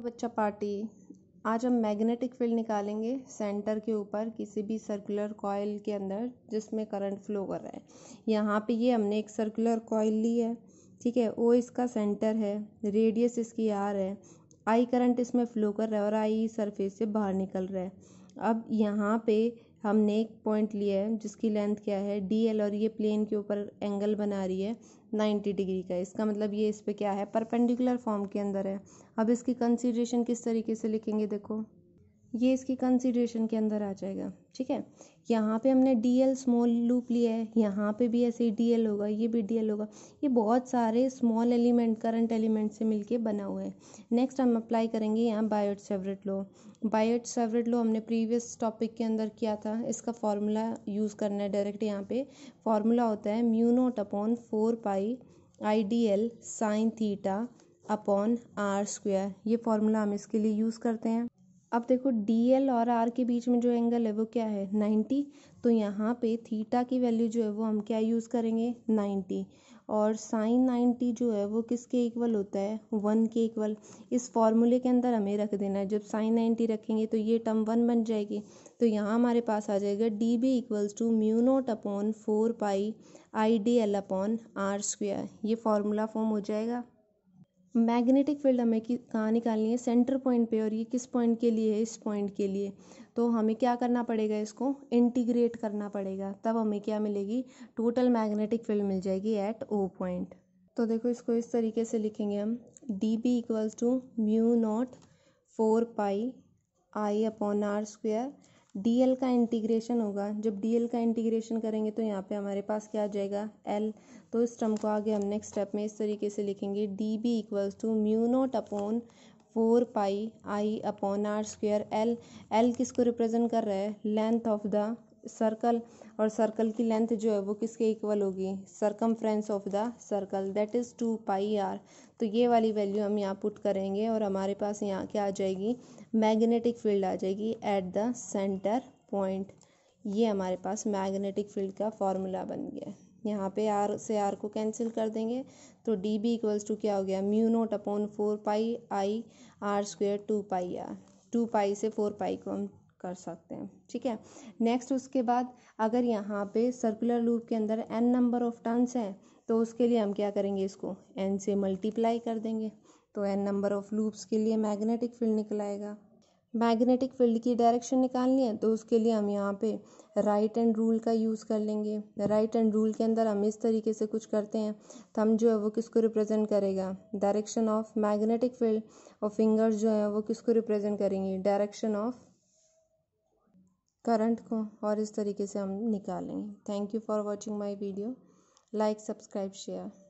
बच्चा पार्टी आज हम मैग्नेटिक फील्ड निकालेंगे सेंटर के ऊपर किसी भी सर्कुलर कॉयल के अंदर जिसमें करंट फ्लो कर रहा है यहाँ पे ये हमने एक सर्कुलर कॉयल ली है ठीक है वो इसका सेंटर है रेडियस इसकी आर है आई करंट इसमें फ्लो कर रहा है और आई सरफेस से बाहर निकल रहा है अब यहाँ पे हमने एक पॉइंट लिया है जिसकी लेंथ क्या है डी एल और ये प्लेन के ऊपर एंगल बना रही है नाइन्टी डिग्री का इसका मतलब ये इस पर क्या है परपेंडिकुलर फॉर्म के अंदर है अब इसकी कंसिड्रेशन किस तरीके से लिखेंगे देखो ये इसकी कंसिड्रेशन के अंदर आ जाएगा ठीक है यहाँ पे हमने डी एल स्मॉल लूप लिया है यहाँ पे भी ऐसे ही डी एल होगा ये भी डी एल होगा ये बहुत सारे स्मॉल एलिमेंट करंट एलिमेंट से मिलके बना हुआ है नेक्स्ट हम अप्लाई करेंगे यहाँ बायोट सेवरेट लो बायोट सेवरेट लो हमने प्रीवियस टॉपिक के अंदर किया था इसका फॉर्मूला यूज़ करना है डायरेक्ट यहाँ पे फॉर्मूला होता है mu naught upon four pi I D L sine theta upon R square ये फार्मूला हम इसके लिए यूज़ करते हैं अब देखो डी एल और आर के बीच में जो एंगल है वो क्या है 90 तो यहाँ पे थीटा की वैल्यू जो है वो हम क्या यूज़ करेंगे 90 और साइन 90 जो है वो किसके इक्वल होता है वन के इक्वल इस फॉर्मूले के अंदर हमें रख देना है जब साइन 90 रखेंगे तो ये टर्म वन बन जाएगी तो यहाँ हमारे पास आ जाएगा D B equals to mu naught upon four pi I D L upon R square ये फार्मूला फॉर्म हो जाएगा मैग्नेटिक फील्ड हमें कि कहाँ निकालनी है सेंटर पॉइंट पे और ये किस पॉइंट के लिए है इस पॉइंट के लिए तो हमें क्या करना पड़ेगा इसको इंटीग्रेट करना पड़ेगा तब हमें क्या मिलेगी टोटल मैग्नेटिक फील्ड मिल जाएगी एट ओ पॉइंट तो देखो इसको इस तरीके से लिखेंगे हम D B equals to mu naught four pi I upon R square DL का इंटीग्रेशन होगा जब डीएल का इंटीग्रेशन करेंगे तो यहाँ पे हमारे पास क्या आ जाएगा एल तो इस टर्म को आगे हम नेक्स्ट स्टेप में इस तरीके से लिखेंगे D B equals to mu naught upon four pi I upon R square L L किसको रिप्रेजेंट कर रहा है लेंथ ऑफ द सर्कल और सर्कल की लेंथ जो है वो किसके इक्वल होगी circum of the circle that is two pi R तो ये वाली वैल्यू हम यहाँ पुट करेंगे और हमारे पास यहाँ क्या आ जाएगी मैग्नेटिक फील्ड आ जाएगी एट द सेंटर पॉइंट ये हमारे पास मैग्नेटिक फील्ड का फॉर्मूला बन गया यहाँ पे आर से आर को कैंसिल कर देंगे तो डी बी इक्वल्स टू क्या हो गया mu naught upon four pi I R square two pi R two pi से फोर पाई को हम कर सकते हैं ठीक है नेक्स्ट उसके बाद अगर यहाँ पे सर्कुलर लूप के अंदर एन नंबर ऑफ टर्न्स हैं तो उसके लिए हम क्या करेंगे इसको एन से मल्टीप्लाई कर देंगे तो एन नंबर ऑफ लूप्स के लिए मैग्नेटिक फील्ड निकल आएगा मैग्नेटिक फील्ड की डायरेक्शन निकालनी है तो उसके लिए हम यहाँ पे राइट एंड रूल का यूज़ कर लेंगे राइट एंड रूल के अंदर हम इस तरीके से कुछ करते हैं तो हम जो है वो किसको रिप्रेजेंट करेगा डायरेक्शन ऑफ मैग्नेटिक फील्ड और फिंगर्स जो है वो किसको रिप्रेजेंट करेंगे डायरेक्शन ऑफ करंट को और इस तरीके से हम निकालेंगे thank you for watching my video like subscribe share